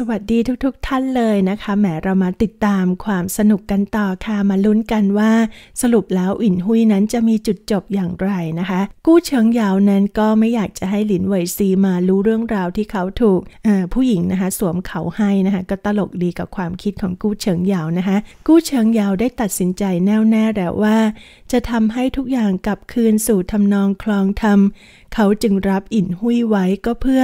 สวัสดีทุกๆทท่านเลยนะคะ แหมเรามาติดตามความสนุกกันต่อค่ะ มาลุ้นกันว่า สรุปแล้วอินหุยนั้นจะมีจุดจบอย่างไรนะคะ กู้เชิงยาวนั้นก็ไม่อยากจะให้หลินเวยซีมารู้เรื่องราวที่เขาถูกผู้หญิงนะคะสวมเขาให้นะคะก็ตลกดีกับความคิดของกู้เชิงยาวนะคะ กู้เชิงยาวได้ตัดสินใจแน่วแน่แล้วว่า จะทำให้ทุกอย่างกลับคืนสู่ทำนองคลองธรรมเขาจึงรับอินหุยไว้ก็เพื่อ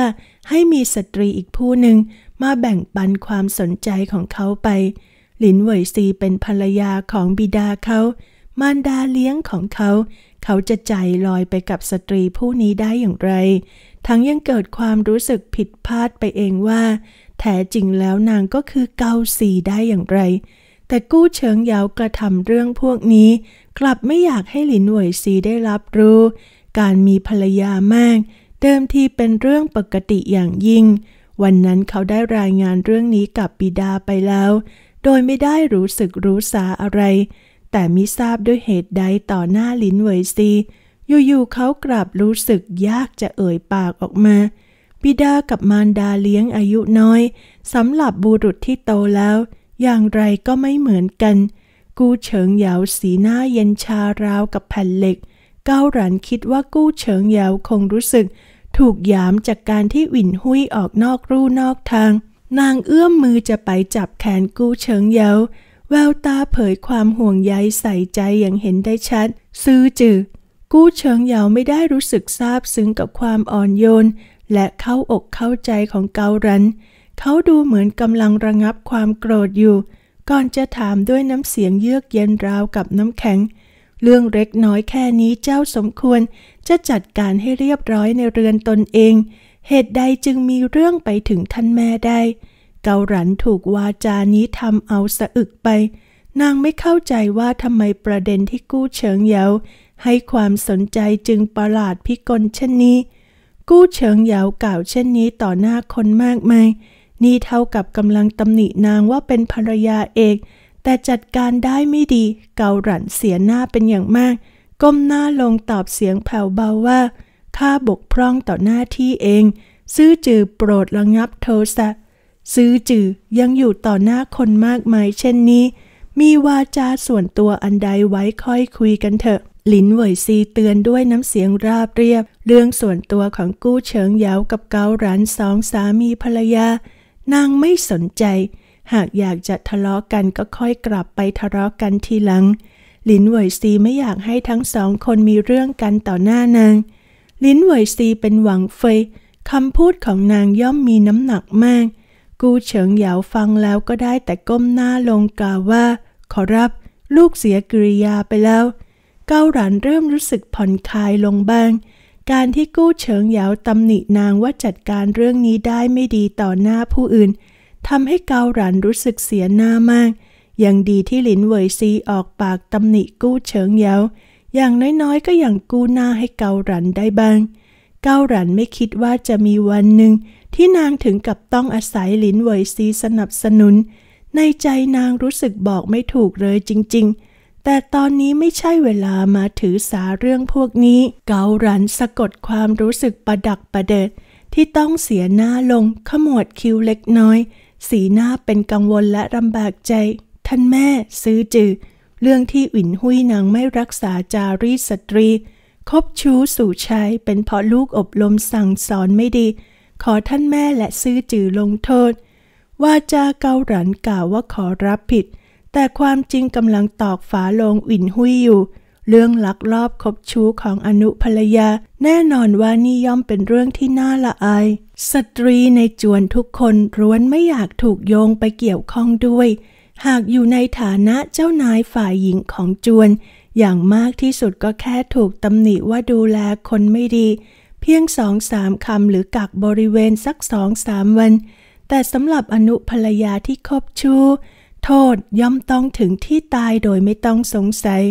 ให้มีสตรีอีกผู้หนึ่งมาแบ่งปันความสนใจของเขาไป หลินเหวยซีเป็นภรรยาของบิดาเขา มารดาเลี้ยงของเขา เขาจะใจลอยไปกับสตรีผู้นี้ได้อย่างไร ทั้งยังเกิดความรู้สึกผิดพลาดไปเองว่า แท้จริงแล้วนางก็คือเกาซีได้อย่างไร แต่กู้เฉิงยาวกระทำเรื่องพวกนี้ กลับไม่อยากให้หลินเหวยซีได้รับรู้ การมีภรรยามากเดิมทีเป็นเรื่องปกติอย่างยิ่งวันนั้นเขาได้รายงานเรื่องนี้กับบิดาไปแล้ว โดยไม่ได้รู้สึกรู้สาอะไร แต่มิทราบด้วยเหตุใดต่อหน้าลินเวยซีอยู่ๆเขากลับรู้สึกยากจะเอ่ยปากออกมาบิดากับมารดาเลี้ยงอายุน้อย สำหรับบุรุษที่โตแล้ว อย่างไรก็ไม่เหมือนกัน กู้เฉิงเหยาสีหน้าเย็นชาราวกับแผ่นเหล็กเก้าหลันคิดว่ากู้เฉิงเหยาคงรู้สึกถูกยามจากการที่หวินหุยออกนอกรูนอกทาง นางเอื้อมมือจะไปจับแขนกู้เฉิงเยาแววตาเผยความห่วงใยใส่ใจอย่างเห็นได้ชัด ซื้อจือกู้เฉิงเยาไม่ได้รู้สึกซาบซึ้งกับความอ่อนโยนและเข้าอกเข้าใจของเการัน เขาดูเหมือนกำลังระงับความโกรธอยู่ ก่อนจะถามด้วยน้ำเสียงเยือกเย็นราวกับน้ำแข็งเรื่องเล็กน้อยแค่นี้เจ้าสมควรจะจัดการให้เรียบร้อยในเรือนตนเอง เหตุใดจึงมีเรื่องไปถึงท่านแม่ได้ เกาหลันถูกวาจานี้ทำเอาสะอึกไป นางไม่เข้าใจว่าทำไมประเด็นที่กู้เฉิงเยาให้ความสนใจจึงประหลาดพิกลเช่นนี้ กู้เฉิงเยากล่าวเช่นนี้ต่อหน้าคนมากมาย นี่เท่ากับกำลังตำหนินางว่าเป็นภรรยาเอกแต่จัดการได้ไม่ดี เกาหลันเสียหน้าเป็นอย่างมาก ก้มหน้าลงตอบเสียงแผ่วเบาว่าข้าบกพร่องต่อหน้าที่เอง ซื้อจือโปรดระงับโทสะซื้อจือยังอยู่ต่อหน้าคนมากมาย เช่นนี้ มีวาจาส่วนตัวอันใดไว้ค่อยคุยกันเถอะหลินเหวยซีเตือนด้วยน้ำเสียงราบเรียบ เรื่องส่วนตัวของกู้เฉิงยาวกับเกาหลันสองสามีภรรยา นางไม่สนใจหากอยากจะทะเลาะกันก็ค่อยกลับไปทะเลาะกันทีหลัง ลินเหวยซีไม่อยากให้ทั้งสองคนมีเรื่องกันต่อหน้านาง ลินเหวยซีเป็นหวังเฟยคำพูดของนางย่อมมีน้ำหนักมาก กูเฉิงเหยาฟังแล้วก็ได้แต่ก้มหน้าลงกล่าวว่า ขอรับลูกเสียกริยาไปแล้ว เก้าหลานเริ่มรู้สึกผ่อนคลายลงบ้าง การที่กู้เฉิงเหยาตำหนินางว่าจัดการเรื่องนี้ได้ไม่ดีต่อหน้าผู้อื่นทำให้เกาหลันรู้สึกเสียหน้ามาก ยังดีที่หลินเวยซีออกปากตำหนิกู้เฉิงเยาอย่างน้อยๆก็ยังกู้หน้าให้เกาหลันได้บ้าง เกาหลันไม่คิดว่าจะมีวันหนึ่งที่นางถึงกับต้องอาศัยหลินเวยซีสนับสนุน ในใจนางรู้สึกบอกไม่ถูกเลยจริงๆ แต่ตอนนี้ไม่ใช่เวลามาถือสาเรื่องพวกนี้ เกาหลันสะกดความรู้สึกประดักประเดิดที่ต้องเสียหน้าลงขมวดคิ้วเล็กน้อยสีหน้าเป็นกังวลและลำบากใจ ท่านแม่ซื้อจือเรื่องที่อินหุยนางไม่รักษาจารีสตรีคบชู้สู่ชายเป็นเพราะลูกอบรมสั่งสอนไม่ดี ขอท่านแม่และซื้อจือลงโทษ ว่าจาเกาหลันกล่าวว่าขอรับผิด แต่ความจริงกำลังตอกฝาลงอินหุยอยู่เรื่องลักลอบคบชู้ของอนุภรรยา แน่นอนว่านี่ย่อมเป็นเรื่องที่น่าละอาย สตรีในจวนทุกคนร้วนไม่อยากถูกโยงไปเกี่ยวข้องด้วย หากอยู่ในฐานะเจ้านายฝ่ายหญิงของจวน อย่างมากที่สุดก็แค่ถูกตำหนิว่าดูแลคนไม่ดี เพียงสองสามคำหรือกักบริเวณสักสองสามวัน แต่สำหรับอนุภรรยาที่คบชู้โทษย่อมต้องถึงที่ตายโดยไม่ต้องสงสัย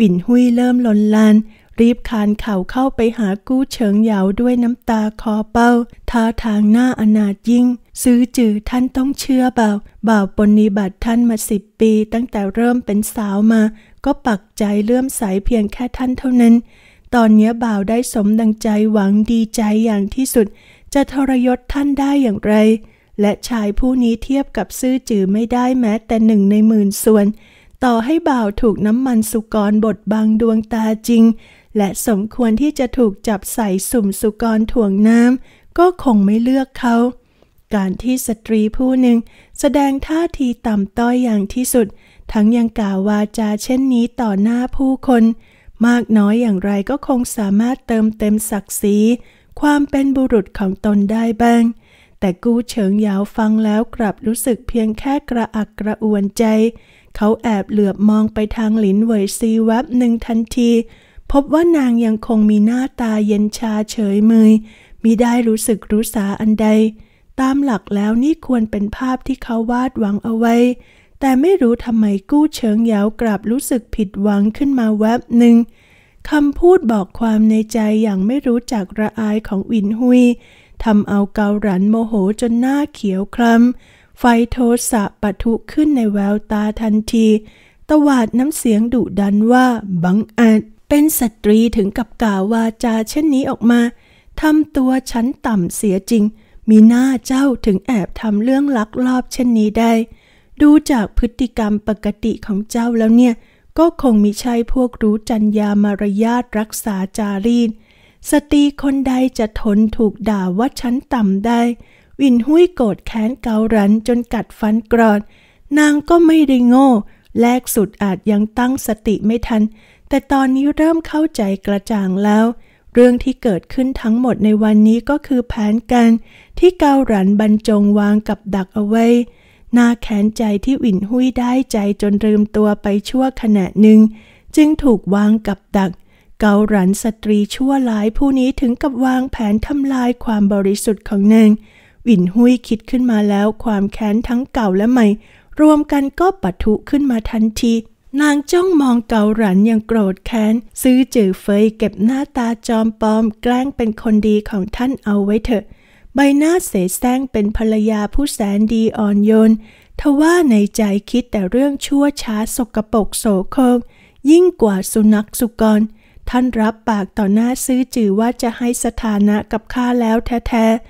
วินหุยเริ่มลนลาน รีบคานเข่าเข้าไปหากู้เฉิงเหยาด้วยน้ำตาคอเป้าท่าทางหน้าอนาจยิ่ง ซื้อจือท่านต้องเชื่อเบาบ่าวปนิบัติท่านมาสิบปีตั้งแต่เริ่มเป็นสาวมา ก็ปักใจเลื่อมใสเพียงแค่ท่านเท่านั้น ตอนนี้บ่าวได้สมดังใจหวังดีใจอย่างที่สุด จะทรยศท่านได้อย่างไร และชายผู้นี้เทียบกับซื่อจือไม่ได้แม้แต่หนึ่งในหมื่นส่วนต่อให้บ่าวถูกน้ำมันสุกรบดบังดวงตาจริง และสมควรที่จะถูกจับใส่สุ่มสุกรถ่วงน้ำก็คงไม่เลือกเขาการที่สตรีผู้หนึ่ง แสดงท่าทีต่ำต้อยอย่างที่สุด ทั้งยังกล่าววาจาเช่นนี้ต่อหน้าผู้คน มากน้อยอย่างไรก็คงสามารถเติมเต็มศักดิ์ศรีความเป็นบุรุษของตนได้บ้างแต่กู้เฉิงยาวฟังแล้วกลับรู้สึกเพียงแค่กระอักกระอ่วนใจเขาแอบเหลือบมองไปทางหลินเหวยซีแวบหนึ่งทันที พบว่านางยังคงมีหน้าตาเย็นชาเฉยเมยมิได้รู้สึกรู้สาอันใด ตามหลักแล้วนี่ควรเป็นภาพที่เขาวาดหวังเอาไว้ แต่ไม่รู้ทำไมกู้เชิงยาวกลับรู้สึกผิดหวังขึ้นมาแวบหนึ่งคำพูดบอกความในใจอย่างไม่รู้จักระอายของอินหุยทำเอาเกาหลันโมโหจนหน้าเขียวคล้ำไฟโทสะปะทุขึ้นในแววตาทันที ตวาดน้ำเสียงดุดันว่าบังอาจเป็นสตรีถึงกับกล่าววาจาเช่นนี้ออกมา ทำตัวฉันต่ำเสียจริง มีหน้าเจ้าถึงแอบทำเรื่องลักลอบเช่นนี้ได้ ดูจากพฤติกรรมปกติของเจ้าแล้วเนี่ย ก็คงมิใช่พวกรู้จัญญามารยาทรักษาจารีน สตรีคนใดจะทนถูกด่าว่าฉันต่ำได้วินหุ้ยโกรธแค้นเการันจนกัดฟันกรอด นางก็ไม่ได้โง่ แลกสุดอาจยังตั้งสติไม่ทัน แต่ตอนนี้เริ่มเข้าใจกระจ่างแล้ว เรื่องที่เกิดขึ้นทั้งหมดในวันนี้ก็คือแผนการที่เการันบรรจงวางกับดักเอาไว้น่าแค้นใจที่วินหุยได้ใจจนลืมตัวไปชั่วขณะหนึ่ง จึงถูกวางกับดัก เการันสตรีชั่วหลายผู้นี้ถึงกับวางแผนทำลายความบริสุทธิ์ของนางหวินหุยคิดขึ้นมาแล้วความแค้นทั้งเก่าและใหม่ รวมกันก็ปะทุขึ้นมาทันที นางจ้องมองเกาหลันอย่างโกรธแค้น ซื้อจือเฟยเก็บหน้าตาจอมปลอม แกล้งเป็นคนดีของท่านเอาไว้เถอะใบหน้าเสแสร้งเป็นภรรยาผู้แสนดีอ่อนโยนทว่าในใจคิดแต่เรื่องชั่วช้าสกปรกโสโครกยิ่งกว่าสุนัขสุกร ท่านรับปากต่อหน้าซื้อจือว่าจะให้สถานะกับข้าแล้วแท้ๆ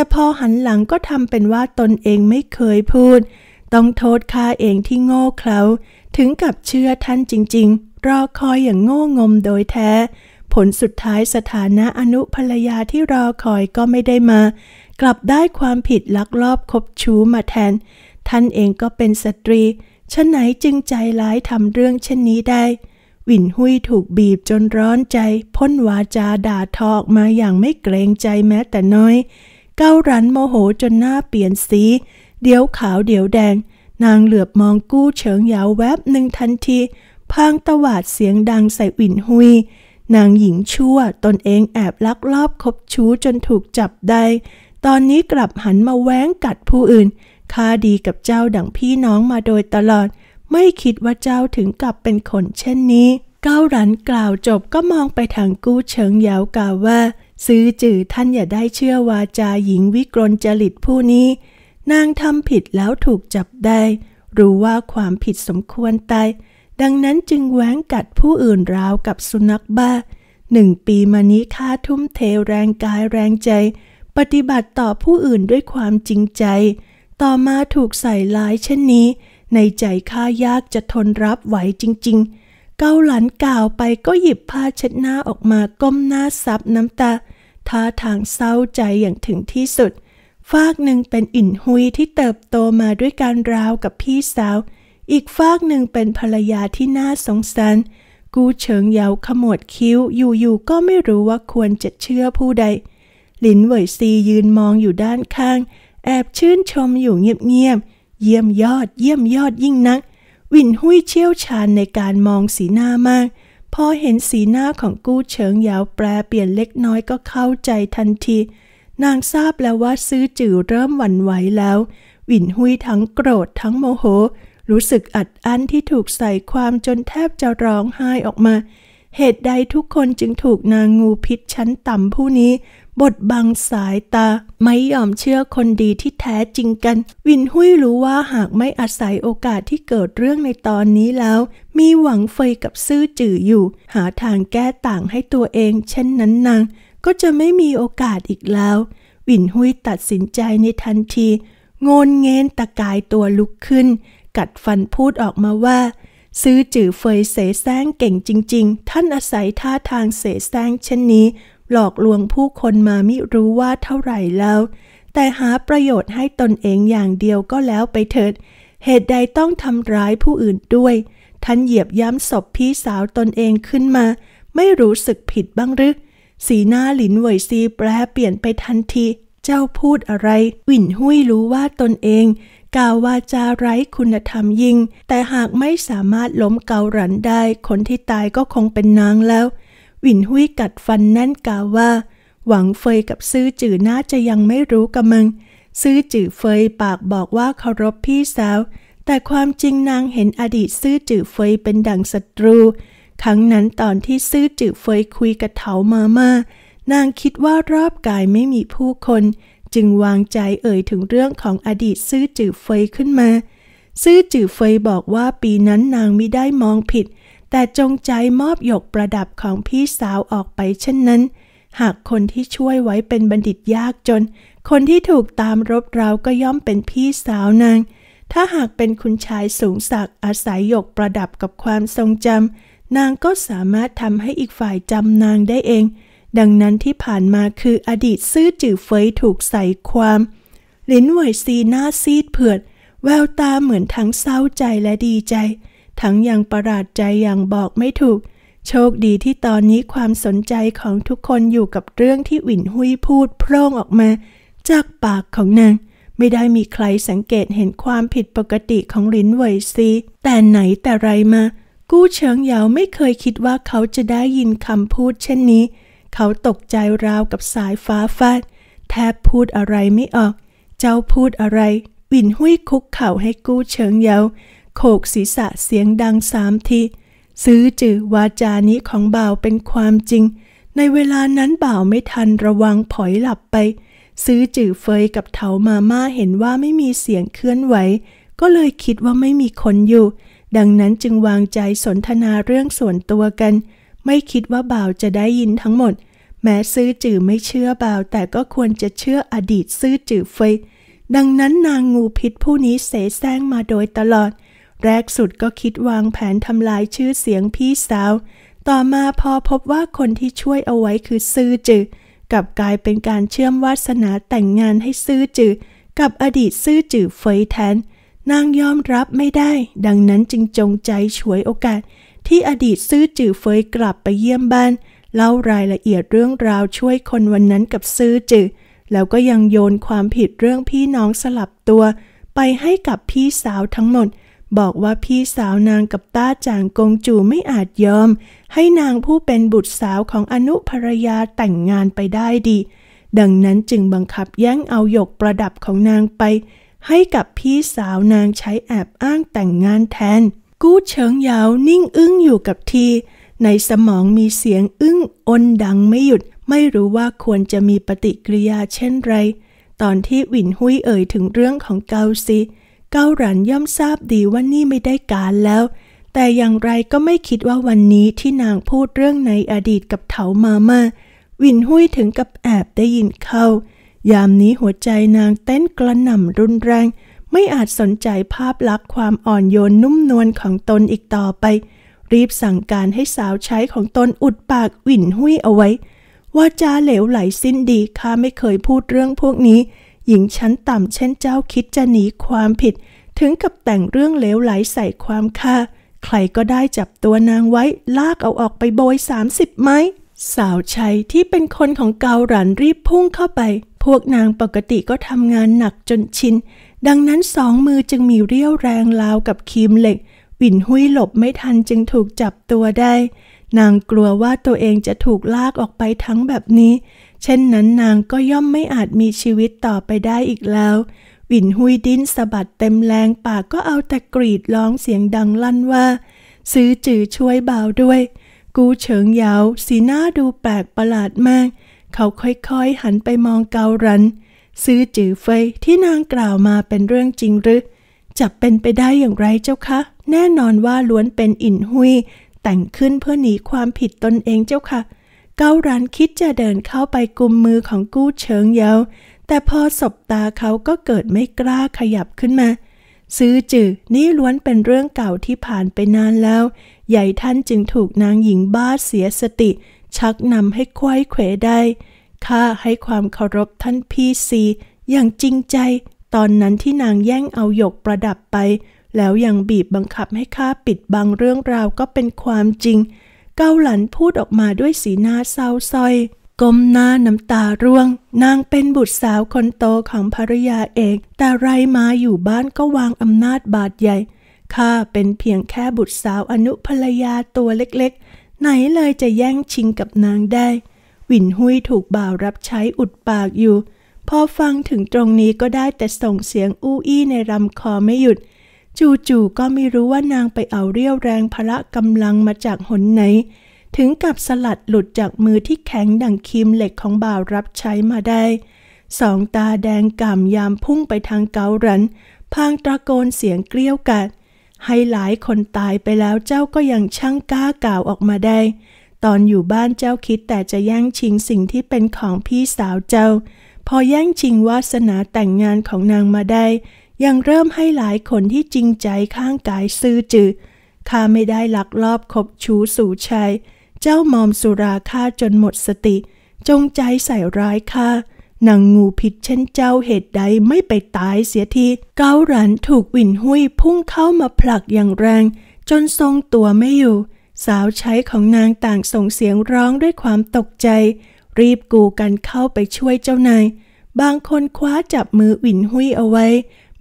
แต่พอหันหลังก็ทำเป็นว่าตนเองไม่เคยพูด ต้องโทษข้าเองที่โง่เขลาถึงกับเชื่อท่านจริงๆ รอคอยอย่างโง่งมโดยแท้ ผลสุดท้ายสถานะอนุภรรยาที่รอคอยก็ไม่ได้มา กลับได้ความผิดลักลอบคบชู้มาแทน ท่านเองก็เป็นสตรีฉะไหนจึงใจร้ายทำเรื่องเช่นนี้ได้วินหุยถูกบีบจนร้อนใจ พ่นวาจาด่าทอออกมาอย่างไม่เกรงใจแม้แต่น้อยก้าวรันโมโหจนหน้าเปลี่ยนสี เดี๋ยวขาวเดี๋ยวแดง นางเหลือบมองกู้เฉิงยาวแวบหนึ่งทันที พางตวาดเสียงดังใส่อินหุยนางหญิงชั่วตนเองแอบลักลอบคบชู้จนถูกจับได้ ตอนนี้กลับหันมาแว้งกัดผู้อื่นข้าดีกับเจ้าดังพี่น้องมาโดยตลอด ไม่คิดว่าเจ้าถึงกลับเป็นคนเช่นนี้ เก้ารันกล่าวจบก็มองไปทางกู้เฉิงยาวกล่าวว่าซื้อจือท่านอย่าได้เชื่อวาจาหญิงวิกรจริตผู้นี้ นางทำผิดแล้วถูกจับได้ รู้ว่าความผิดสมควรตายดังนั้นจึงแหวงกัดผู้อื่นราวกับสุนัขบ้า หนึ่งปีมานี้ข้าทุ่มเทแรงกายแรงใจ ปฏิบัติต่อผู้อื่นด้วยความจริงใจ ต่อมาถูกใส่ร้ายเช่นนี้ ในใจข้ายากจะทนรับไหวจริงๆเกาหลันกล่าวไปก็หยิบผ้าเช็ดหน้าออกมาก้มหน้าซับน้ำตาท่าทางเศร้าใจอย่างถึงที่สุด ฝากหนึ่งเป็นอินหุยที่เติบโตมาด้วยการราวกับพี่สาว อีกฝากหนึ่งเป็นภรรยาที่น่าสงสารกูเฉิงเยาขมวดคิ้วอยู่ๆก็ไม่รู้ว่าควรจะเชื่อผู้ใดหลินเหวยซียืนมองอยู่ด้านข้าง แอบชื่นชมอยู่เงียบๆเยี่ยมยอดเยี่ยมยอดยิ่งนักวินหุ้ยเชี่ยวชาญในการมองสีหน้ามากพอเห็นสีหน้าของกู้เฉิงยาวแปรเปลี่ยนเล็กน้อยก็เข้าใจทันที นางทราบแล้วว่าซื้อจือเริ่มหวั่นไหวแล้ว วินหุยทั้งโกรธทั้งโมโห รู้สึกอัดอั้นที่ถูกใส่ความจนแทบจะร้องไห้ออกมา เหตุใดทุกคนจึงถูกนางงูพิษชั้นต่ำผู้นี้บทบังสายตาไม่ยอมเชื่อคนดีที่แท้จริงกัน วินหุยรู้ว่าหากไม่อาศัยโอกาสที่เกิดเรื่องในตอนนี้แล้ว มีหวังเฟยกับซื่อจื่ออยู่ หาทางแก้ต่างให้ตัวเอง เช่นนั้นนางก็จะไม่มีโอกาสอีกแล้ว วินหุยตัดสินใจในทันทีโงนเงนตะกายตัวลุกขึ้น กัดฟันพูดออกมาว่า ซื้อจื่อเฟยเสแสร้งเก่งจริง ๆ ท่านอาศัยท่าทางเสแสร้งเช่นนี้หลอกลวงผู้คนมาไม่รู้ว่าเท่าไหร่แล้ว แต่หาประโยชน์ให้ตนเองอย่างเดียวก็แล้วไปเถิด เหตุใดต้องทำร้ายผู้อื่นด้วย ท่านเหยียบย้ำศพพี่สาวตนเองขึ้นมา ไม่รู้สึกผิดบ้างหรือสีหน้าหลินเหวยซีแปรเปลี่ยนไปทันที เจ้าพูดอะไรวินหุยรู้ว่าตนเอง กล่าววาจาไร้คุณธรรมยิ่งแต่หากไม่สามารถล้มเการันได้ คนที่ตายก็คงเป็นนางแล้วหวินหุยกัดฟันแน่นกาว่า หวังเฟยกับซื่อจื่อน่าจะยังไม่รู้กับมึงซื่อจื่อเฟยปากบอกว่าเคารพพี่สาว แต่ความจริงนางเห็นอดีตซื่อจื่อเฟยเป็นดั่งศัตรู ครั้งนั้นตอนที่ซื่อจื่อเฟยคุยกับเถามาม่านางคิดว่ารอบกายไม่มีผู้คน จึงวางใจเอ่ยถึงเรื่องของอดีตซื่อจื่อเฟยขึ้นมา ซื่อจื่อเฟยบอกว่าปีนั้นนางไม่ได้มองผิดแต่จงใจมอบหยกประดับของพี่สาวออกไปเช่นนั้น หากคนที่ช่วยไว้เป็นบัณฑิตยากจน คนที่ถูกตามรบเราก็ย่อมเป็นพี่สาวนาง ถ้าหากเป็นคุณชายสูงศักดิ์อาศัยหยกประดับกับความทรงจำ นางก็สามารถทำให้อีกฝ่ายจำนางได้เอง ดังนั้นที่ผ่านมาคืออดีตซื่อจื่อเฟยถูกใส่ความ ลิ้นไหวซีหน้าซีดเผือด แววตาเหมือนทั้งเศร้าใจและดีใจทั้งยังประหลาดใจอย่างบอกไม่ถูก โชคดีที่ตอนนี้ความสนใจของทุกคนอยู่กับเรื่องที่หวินหุยพูดโพร่งออกมา จากปากของนางไม่ได้มีใครสังเกตเห็นความผิดปกติของลินเวยซีแต่ไหนแต่ไรมากู้เฉิงเยาไม่เคยคิดว่าเขาจะได้ยินคำพูดเช่นนี้ เขาตกใจราวกับสายฟ้าฟาดแทบพูดอะไรไม่ออก เจ้าพูดอะไรวินหุยคุกเข่าให้กู้เฉิงเยาโขกศีรษะเสียงดังสามทีซื้อจือวาจานี้ของบ่าวเป็นความจริง ในเวลานั้นบ่าวไม่ทันระวังผอยหลับไป ซื้อจือเฟยกับเถามาม่าเห็นว่าไม่มีเสียงเคลื่อนไหว ก็เลยคิดว่าไม่มีคนอยู่ ดังนั้นจึงวางใจสนทนาเรื่องส่วนตัวกัน ไม่คิดว่าบ่าวจะได้ยินทั้งหมด แม้ซื้อจือไม่เชื่อบ่าวแต่ก็ควรจะเชื่ออดีตซื้อจือเฟยดังนั้นนางงูพิษผู้นี้เสแสร้งมาโดยตลอดแรกสุดก็คิดวางแผน ทำลายชื่อเสียงพี่สาว ต่อมาพอพบว่าคนที่ช่วยเอาไว้คือซื่อจือ กับกลายเป็นการเชื่อมวาสนาแต่งงานให้ซื่อจือกับอดีตซื่อจือเฟยแทน นางยอมรับไม่ได้ ดังนั้นจึงจงใจฉวยโอกาส ที่อดีตซื่อจือเฟยกลับไปเยี่ยมบ้าน เล่ารายละเอียดเรื่องราวช่วยคนวันนั้นกับซื่อจือแล้วก็ยังโยนความผิดเรื่องพี่น้องสลับตัว ไปให้กับพี่สาวทั้งหมดบอกว่าพี่สาวนางกับต้าจางกงจูไม่อาจยอม ให้นางผู้เป็นบุตรสาวของอนุภรรยาแต่งงานไปได้ดี ดังนั้นจึงบังคับแย่งเอาหยกประดับของนางไป ให้กับพี่สาวนางใช้แอบอ้างแต่งงานแทน กู้เฉิงยาวนิ่งอึ้งอยู่กับทีในสมองมีเสียงอึ้งอนดังไม่หยุด ไม่รู้ว่าควรจะมีปฏิกิริยาเช่นไร ตอนที่หวินหุยเอ่ยถึงเรื่องของเกาซีเก้าหลันย่อมทราบดีว่านี่ไม่ได้การแล้ว แต่อย่างไรก็ไม่คิดว่าวันนี้ที่นางพูดเรื่องในอดีตกับเถามามาวินหุยถึงกับแอบได้ยินเข้า ยามนี้หัวใจนางเต้นกระหน่ำรุนแรง ไม่อาจสนใจภาพลักษณ์ความอ่อนโยนนุ่มนวลของตนอีกต่อไป รีบสั่งการให้สาวใช้ของตนอุดปากวินหุ้ยเอาไว้ว่าจาเหลวไหลสิ้นดีข้าไม่เคยพูดเรื่องพวกนี้หญิงชั้นต่ำเช่นเจ้าคิดจะหนีความผิด ถึงกับแต่งเรื่องเลวไหลใส่ความค่า ใครก็ได้จับตัวนางไว้ลากเอาออกไปโบย 30ไม้สาวชัยที่เป็นคนของเกาหลันรีบพุ่งเข้าไป พวกนางปกติก็ทำงานหนักจนชิน ดังนั้นสองมือจึงมีเรี่ยวแรงลาวกับคีมเหล็กวิ่นหุยหลบไม่ทันจึงถูกจับตัวได้ นางกลัวว่าตัวเองจะถูกลากออกไปทั้งแบบนี้เช่นนั้นนางก็ย่อมไม่อาจมีชีวิตต่อไปได้อีกแล้วหวินหุยดิ้นสะบัดเต็มแรงปากก็เอาแต่กรีดร้องเสียงดังลั่นว่า ซื้อจือช่วยบ่าวด้วย กูเฉิงยาวสีหน้าดูแปลกประหลาดมาก เขาค่อยๆหันไปมองเการัน ซื้อจือเฟยที่นางกล่าวมาเป็นเรื่องจริงหรือจะเป็นไปได้อย่างไรเจ้าคะแน่นอนว่าล้วนเป็นอินหุยแต่งขึ้นเพื่อหนีความผิดตนเองเจ้าคะ่ะเการันคิดจะเดินเข้าไปกุมมือของกู้เชิงเยาแต่พอสบตาเขาก็เกิดไม่กล้าขยับขึ้นมา ซื้อจือนี่ล้วนเป็นเรื่องเก่าที่ผ่านไปนานแล้ว ใหญ่ท่านจึงถูกนางหญิงบ้าเสียสติ ชักนำให้ควายเขวได้ข้าให้ความเคารพท่านพี่ซี อย่างจริงใจ ตอนนั้นที่นางแย่งเอาหยกประดับไป แล้วยังบีบบังคับให้ข้าปิดบังเรื่องราวก็เป็นความจริงเกาหลันพูดออกมาด้วยสีหน้าเศร้าซอยก้มหน้าน้ำตาร่วงนางเป็นบุตรสาวคนโตของภรรยาเอกแต่ไรมาอยู่บ้านก็วางอำนาจบาดใหญ่ ข้าเป็นเพียงแค่บุตรสาวอนุภรรยาตัวเล็กๆ ไหนเลยจะแย่งชิงกับนางได้ หวินหุยถูกบ่าวรับใช้อุดปากอยู่ พอฟังถึงตรงนี้ก็ได้แต่ส่งเสียงอู้อี้ในรำคอไม่หยุดจู่ๆ ก็ไม่รู้ว่านางไปเอาเรี่ยวแรงพละกำลังมาจากหนไหน ถึงกับสลัดหลุดจากมือที่แข็งดังคีมเหล็กของบ่าวรับใช้มาได้ สองตาแดงก่ำยามพุ่งไปทางเกาหลัน พางตะโกนเสียงเกลี้ยกัด ให้หลายคนตายไปแล้วเจ้าก็ยังช่างกล้ากล่าวออกมาได้ ตอนอยู่บ้านเจ้าคิดแต่จะแย่งชิงสิ่งที่เป็นของพี่สาวเจ้า พอแย่งชิงวาสนาแต่งงานของนางมาได้ยังเริ่มให้หลายคนที่จริงใจข้างกายซื่อจือข้าไม่ได้หลักลอบคบชู้สู่ชัยเจ้ามอมสุราข้าจนหมดสติ จงใจใส่ร้ายข้านางงูผิดเช่นเจ้าเหตุใดไม่ไปตายเสียที เกาหลันถูกวินหุยพุ่งเข้ามาผลักอย่างแรง จนทรงตัวไม่อยู่ สาวใช้ของนางต่างส่งเสียงร้องด้วยความตกใจ รีบกูกันเข้าไปช่วยเจ้านาย บางคนคว้าจับมือวินหุยเอาไว้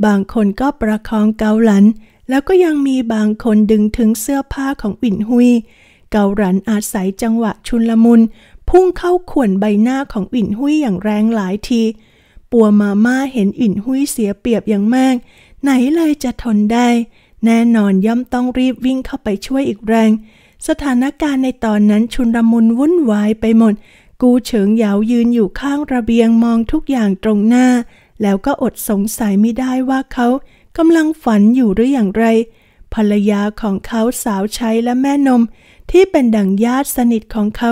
บางคนก็ประคองเกาหลัน แล้วก็ยังมีบางคนดึงถึงเสื้อผ้าของอินหุยเกาหลันอาศัยจังหวะชุนลมุนพุ่งเข้าข่วนใบหน้าของอินหุยอย่างแรงหลายที ปัวมาม่าเห็นอินหุยเสียเปรียบอย่างมากไหนเลยจะทนได้ แน่นอนย่อมต้องรีบวิ่งเข้าไปช่วยอีกแรง สถานการณ์ในตอนนั้นชุนลมุนวุ่นวายไปหมด กูเฉิงเหยายืนอยู่ข้างระเบียงมองทุกอย่างตรงหน้าแล้วก็อดสงสัยไม่ได้ว่าเขากำลังฝันอยู่หรืออย่างไร ภรรยาของเขาสาวใช้และแม่นม ที่เป็นดั่งญาติสนิทของเขา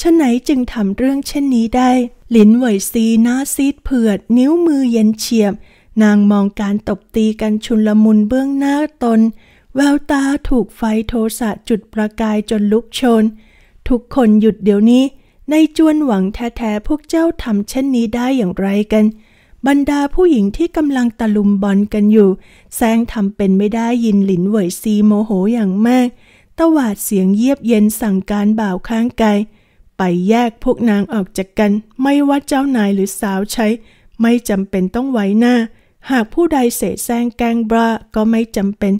ชะไหนจึงทำเรื่องเช่นนี้ได้ หลินเหวยซีหน้าซีดเผือด นิ้วมือเย็นเฉียบ นางมองการตบตีกันชุนลมุนเบื้องหน้าตน แววตาถูกไฟโทสะจุดประกายจนลุกโชน ทุกคนหยุดเดี๋ยวนี้ ในจวนหวังแท้ๆพวกเจ้าทำเช่นนี้ได้อย่างไรกันบรรดาผู้หญิงที่กำลังตะลุมบอลกันอยู่แซงทำเป็นไม่ได้ยินหลินเหวยซีโมโหอย่างมากตวาดเสียงเยียบเย็นสั่งการบ่าวข้างกายไปแยกพวกนางออกจากกัน ไม่ว่าเจ้านายหรือสาวใช้ ไม่จำเป็นต้องไว้หน้า หากผู้ใดเสแสร้งแกงบราก็ไม่จำเป็น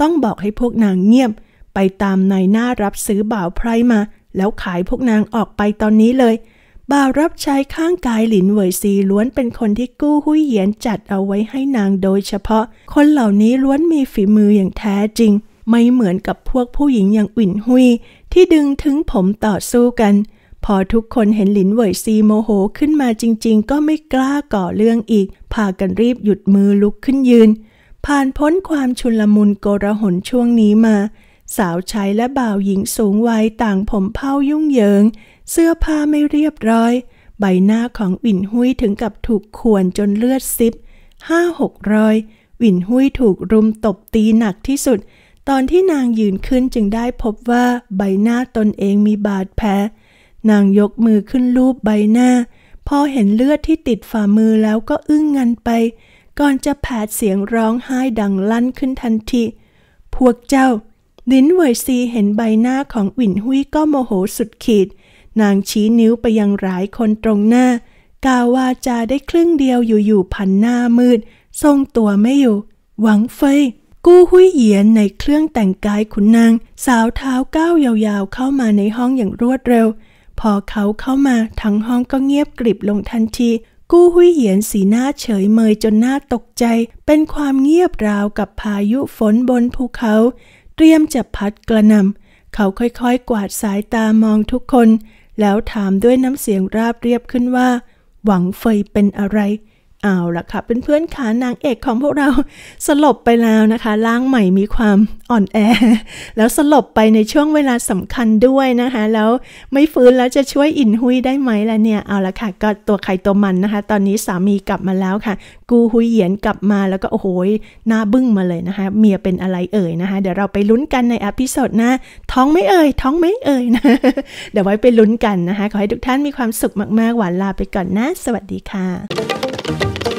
ต้องบอกให้พวกนางเงียบ ไปตามนายหน้ารับซื้อบ่าวไพรมา แล้วขายพวกนางออกไปตอนนี้เลยบ่าวรับใช้ข้างกายหลินเหวยซีล้วนเป็นคนที่กู้หุ้ยเหยียนจัดเอาไว้ให้นางโดยเฉพาะ คนเหล่านี้ล้วนมีฝีมืออย่างแท้จริง ไม่เหมือนกับพวกผู้หญิงอย่างอิ่นหุยที่ดึงถึงผมต่อสู้กัน พอทุกคนเห็นหลินเหวยซีโมโหขึ้นมาจริง ๆ ก็ไม่กล้าก่อเรื่องอีกพากันรีบหยุดมือลุกขึ้นยืน ผ่านพ้นความชุลมุนโกระหนช่วงนี้มา สาวใช้และบ่าวหญิงสูงวัยต่างผมเผ้ายุ่งเหยิงเสื้อผ้าไม่เรียบร้อย ใบหน้าของวินหุยถึงกับถูกข่วนจนเลือดซิบห้าหกรอย วินหุยถูกรุมตบตีหนักที่สุด ตอนที่นางยืนขึ้นจึงได้พบว่าใบหน้าตนเองมีบาดแผล นางยกมือขึ้นลูบใบหน้า พอเห็นเลือดที่ติดฝ่ามือแล้วก็อึ้งงันไป ก่อนจะแผดเสียงร้องไห้ดังลั่นขึ้นทันที พวกเจ้าลินเวยซีเห็นใบหน้าของวินหุยก็โมโหสุดขีดนางชี้นิ้วไปยังหลายคนตรงหน้า กาวาจาได้ครึ่งเดียวอยู่ๆพันหน้ามืด ทรงตัวไม่อยู่ หวังเฟยกู้หุยเหยียนในเครื่องแต่งกายขุนนาง สาวเท้าก้าวยาวๆ เข้ามาในห้องอย่างรวดเร็ว พอเขาเข้ามาทั้งห้องก็เงียบกริบลงทันที กู้หุยเหยียนสีหน้าเฉยเมยจนหน้าตกใจเป็นความเงียบราวกับพายุฝนบนภูเขา เตรียมจะพัดกระนำเขาค่อยๆกวาดสายตามองทุกคนแล้วถามด้วยน้ำเสียงราบเรียบขึ้นว่าหวังเฟยเป็นอะไรเอาละค่ะเป็นเพื่อนขานางเอกของพวกเราสลบไปแล้วนะคะล้างใหม่มีความอ่อนแอ แล้วสลบไปในช่วงเวลาสำคัญด้วยนะคะ แล้วไม่ฟื้นแล้วจะช่วยอินหุยได้ไหมล่ะเนี่ยเอาละค่ะก็ตัวใครตัวมันนะคะ ตอนนี้สามีกลับมาแล้วค่ะกูฮุยเหยียนกลับมาแล้วก็โอ้โห หน้าบึ้งมาเลยนะคะ เมียเป็นอะไรเอ่ยนะคะ เดี๋ยวเราไปลุ้นกันในอพิสดนะ ท้องไม่เอ่ยท้องไม่เอ่ยนะเดี๋ยวไว้ไปลุ้นกันนะคะขอให้ทุกท่านมีความสุขมาก ๆ หวานลาไปก่อนนะสวัสดีค่ะ